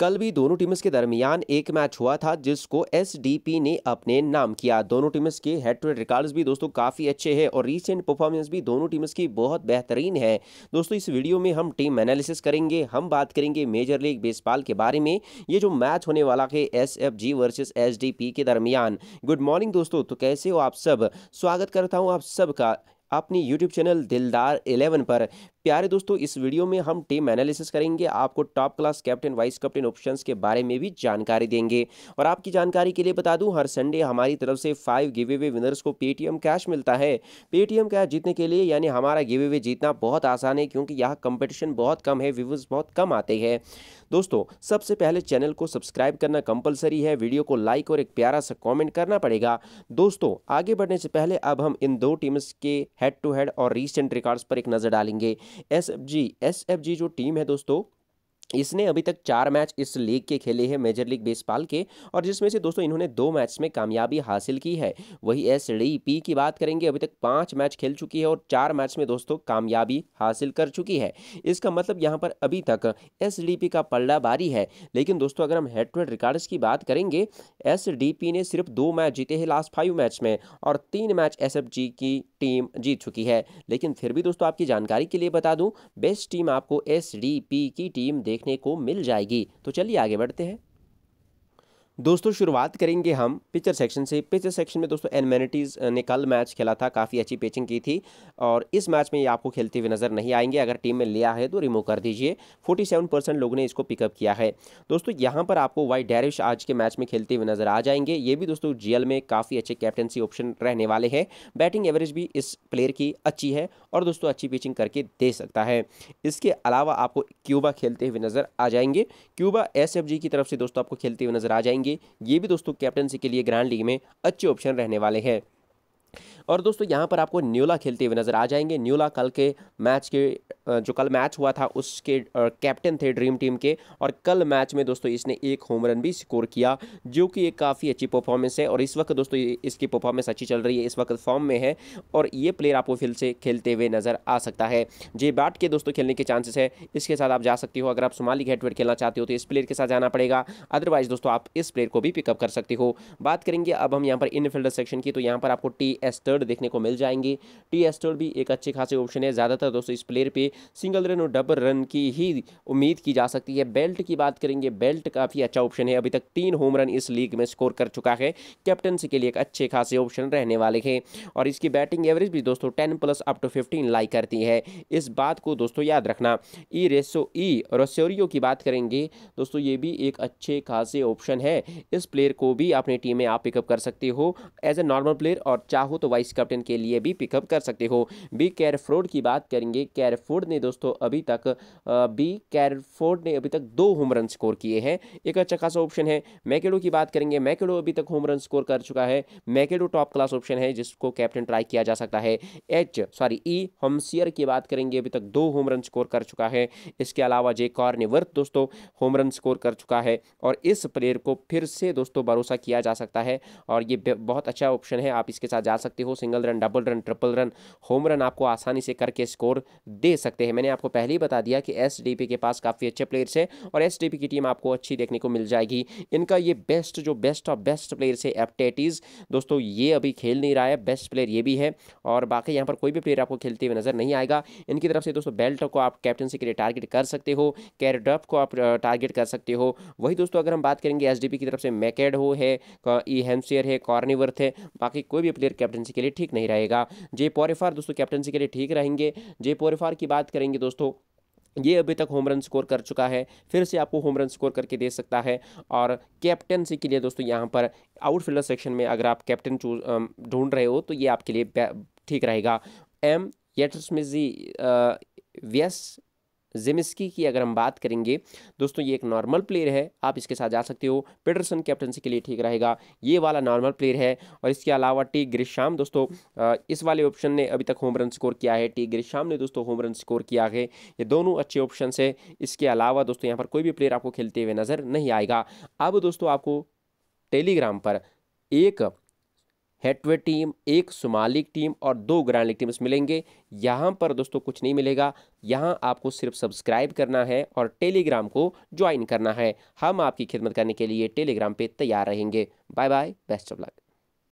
कल भी दोनों टीम्स के दरमियान एक मैच हुआ था जिसको एसडीपी ने अपने नाम किया दोनों टीम्स के हेड टू हेड रिकॉर्ड्स भी दोस्तों काफ़ी अच्छे हैं और रीसेंट परफॉर्मेंस भी दोनों टीम्स की बहुत बेहतरीन है दोस्तों इस वीडियो में हम टीम एनालिसिस करेंगे हम बात करेंगे मेजर लीग बेसबॉल के बारे में ये जो मैच होने वाला है S F G versus S D P के दरमियान गुड मॉर्निंग दोस्तों तो कैसे हो आप सब स्वागत करता हूँ आप सबका अपनी YouTube चैनल दिलदार 11 पर प्यारे दोस्तों इस वीडियो में हम टीम एनालिसिस करेंगे आपको top class captain vice captain options के बारे में भी जानकारी देंगे और आपकी जानकारी के लिए बता दूं हर संडे हमारी तरफ से फाइव गिवे वे विनर्स को पेटीएम कैश मिलता है पेटीएम कैश जीतने के लिए यानी हमारा गिवे वे जीतना बहुत आसान है क्योंकि यहाँ कंपटिशन बहुत कम है व्यूवर्स बहुत कम आते हैं दोस्तों सबसे पहले चैनल को सब्सक्राइब करना कंपलसरी है वीडियो को लाइक और एक प्यारा सा कॉमेंट करना पड़ेगा दोस्तों आगे बढ़ने से पहले अब हम इन दो टीम्स के हेड टू हेड और रिसेंट रिकॉर्ड्स पर एक नज़र डालेंगे S F G S F G जो टीम है दोस्तों इसने अभी तक चार मैच इस लीग के खेले हैं मेजर लीग बेसबॉल के और जिसमें से दोस्तों इन्होंने दो मैच में कामयाबी हासिल की है वही एस डी पी की बात करेंगे अभी तक पाँच मैच खेल चुकी है और चार मैच में दोस्तों कामयाबी हासिल कर चुकी है इसका मतलब यहाँ पर अभी तक एस डी पी का पलड़ा बारी है लेकिन दोस्तों अगर हम टू हेड रिकॉर्ड्स की बात करेंगे एस डी पी ने सिर्फ दो मैच जीते हैं लास्ट फाइव मैच में और तीन मैच एस एफ जी की टीम जीत चुकी है लेकिन फिर भी दोस्तों आपकी जानकारी के लिए बता दूँ बेस्ट टीम आपको एस डी पी की टीम देख देखने को मिल जाएगी तो चलिए आगे बढ़ते हैं दोस्तों शुरुआत करेंगे हम पिचर सेक्शन से पिचर सेक्शन में दोस्तों एनमेनिटीज़ ने कल मैच खेला था काफ़ी अच्छी पिचिंग की थी और इस मैच में ये आपको खेलते हुए नज़र नहीं आएंगे अगर टीम में लिया है तो रिमूव कर दीजिए 47 परसेंट लोगों ने इसको पिकअप किया है दोस्तों यहाँ पर आपको वाई डेरिश आज के मैच में खेलते हुए नज़र आ जाएंगे ये भी दोस्तों जी में काफ़ी अच्छे कैप्टनसी ऑप्शन रहने वाले हैं बैटिंग एवरेज भी इस प्लेयर की अच्छी है और दोस्तों अच्छी पिचिंग करके दे सकता है इसके अलावा आपको क्यूबा खेलते हुए नज़र आ जाएंगे क्यूबा एस की तरफ से दोस्तों आपको खेलते हुए नज़र आ जाएंगे ये भी दोस्तों कैप्टनसी के लिए ग्रैंड लीग में अच्छे ऑप्शन रहने वाले हैं और दोस्तों यहाँ पर आपको न्यूला खेलते हुए नजर आ जाएंगे न्यूला कल के मैच के जो कल मैच हुआ था उसके कैप्टन थे ड्रीम टीम के और कल मैच में दोस्तों इसने एक होम रन भी स्कोर किया जो कि एक काफ़ी अच्छी परफॉर्मेंस है और इस वक्त दोस्तों इसकी परफॉर्मेंस अच्छी चल रही है इस वक्त फॉर्म में है और ये प्लेयर आपको फिर से खेलते हुए नजर आ सकता है जे बाट के दोस्तों खेलने के चांसेस है इसके साथ आप जा सकते हो अगर आप सोमाली हेटवेट खेलना चाहते हो तो इस प्लेयर के साथ जाना पड़ेगा अदरवाइज दोस्तों आप इस प्लेयर को भी पिकअप कर सकते हो बात करेंगे अब हम यहाँ पर इन सेक्शन की तो यहाँ पर आपको टी एस्टर थर्ड देखने को मिल जाएंगे टी एस थर्ड भी एक अच्छे खासे ऑप्शन है ज़्यादातर दोस्तों इस प्लेयर पे सिंगल रन और डबल रन की ही उम्मीद की जा सकती है बेल्ट की बात करेंगे बेल्ट काफ़ी अच्छा ऑप्शन है अभी तक तीन होम रन इस लीग में स्कोर कर चुका है कैप्टनसी के लिए एक अच्छे खासे ऑप्शन रहने वाले हैं और इसकी बैटिंग एवरेज भी दोस्तों ten plus up to fifteen lie करती है इस बात को दोस्तों याद रखना ई रेसो ई रोसोरियो की बात करेंगे दोस्तों ये भी एक अच्छे खासे ऑप्शन है इस प्लेयर को भी अपनी टीम में आप पिकअप कर सकते हो एज ए नॉर्मल प्लेयर और चाहो तो वाइस वाइस कैप्टन के लिए भी पिकअप कर सकते हो बी कैरफोर्ड की बात करेंगे कैरफोर्ड ने दोस्तों अभी तक बी कैरफोर्ड ने अभी तक दो होम रन स्कोर किए हैं एक अच्छा खासा ऑप्शन है मैकेडो की बात करेंगे मैकेडो अभी तक होम रन स्कोर कर चुका है मैकेडो टॉप क्लास ऑप्शन है जिसको कैप्टन ट्राई किया जा सकता है एच सॉरी ई हमसियर की बात करेंगे अभी तक दो होम रन स्कोर कर चुका है इसके अलावा जे कॉर्निवर्थ दोस्तों होम रन स्कोर कर चुका है और इस प्लेयर को फिर से दोस्तों भरोसा किया जा सकता है और ये बहुत अच्छा ऑप्शन है आप इसके साथ जा सकते हो हो single run double run triple run home run आपको आसानी से करके स्कोर दे सकते हैं मैंने आपको पहले ही बता दिया कि एस के पास काफ़ी अच्छे प्लेयर्स हैं और एस की टीम आपको अच्छी देखने को मिल जाएगी इनका ये बेस्ट जो बेस्ट ऑफ बेस्ट प्लेयर्स है एपटेटीज़ दोस्तों ये अभी खेल नहीं रहा है बेस्ट प्लेयर ये भी है और बाकी यहाँ पर कोई भी प्लेयर आपको खेलते हुए नज़र नहीं आएगा इनकी तरफ से दोस्तों बेल्ट को आप कैप्टनसी के लिए टारगेट कर सकते हो कैरड्रफ को आप टारगेट कर सकते हो वही दोस्तों अगर हम बात करेंगे एस की तरफ से मैकेड हो है ई हेम्सियर है कॉर्निवर्थ है बाकी कोई भी प्लेयर कैप्टनसी के लिए ठीक नहीं रहेगा जे पोरेफार दोस्तों कैप्टनसी के लिए ठीक रहेंगे जे पोरेफार की बात करेंगे दोस्तों ये अभी तक होम रन स्कोर कर चुका है फिर से आपको होम रन स्कोर करके दे सकता है और कैप्टनसी के लिए दोस्तों यहाँ पर आउटफील्डर सेक्शन में अगर आप कैप्टन ढूंढ रहे हो तो ये आपके लिए ठीक रहेगा एम येटरस्मिजी वेस जिमिस्की की अगर हम बात करेंगे दोस्तों ये एक नॉर्मल प्लेयर है आप इसके साथ जा सकते हो पीटरसन कैप्टनसी के लिए ठीक रहेगा ये वाला नॉर्मल प्लेयर है और इसके अलावा टी श्याम दोस्तों इस वाले ऑप्शन ने अभी तक होम रन स्कोर किया है टी श्याम ने दोस्तों होम रन स्कोर किया है ये दोनों अच्छे ऑप्शन है इसके अलावा दोस्तों यहाँ पर कोई भी प्लेयर आपको खेलते हुए नज़र नहीं आएगा अब दोस्तों आपको टेलीग्राम पर एक हेटवे टीम एक सुमालिक टीम और दो ग्रैंड टीम्स मिलेंगे यहाँ पर दोस्तों कुछ नहीं मिलेगा यहाँ आपको सिर्फ सब्सक्राइब करना है और टेलीग्राम को ज्वाइन करना है हम आपकी खिदमत करने के लिए टेलीग्राम पे तैयार रहेंगे bye bye best of luck